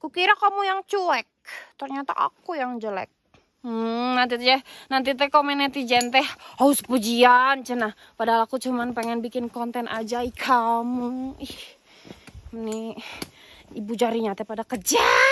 Kukira kamu yang cuek, ternyata aku yang jelek. Hmm, nanti aja, nanti teh komen netizen teh haus pujian cina. Padahal aku cuman pengen bikin konten aja kamu. Ih. Nih ibu jarinya teh pada kejar.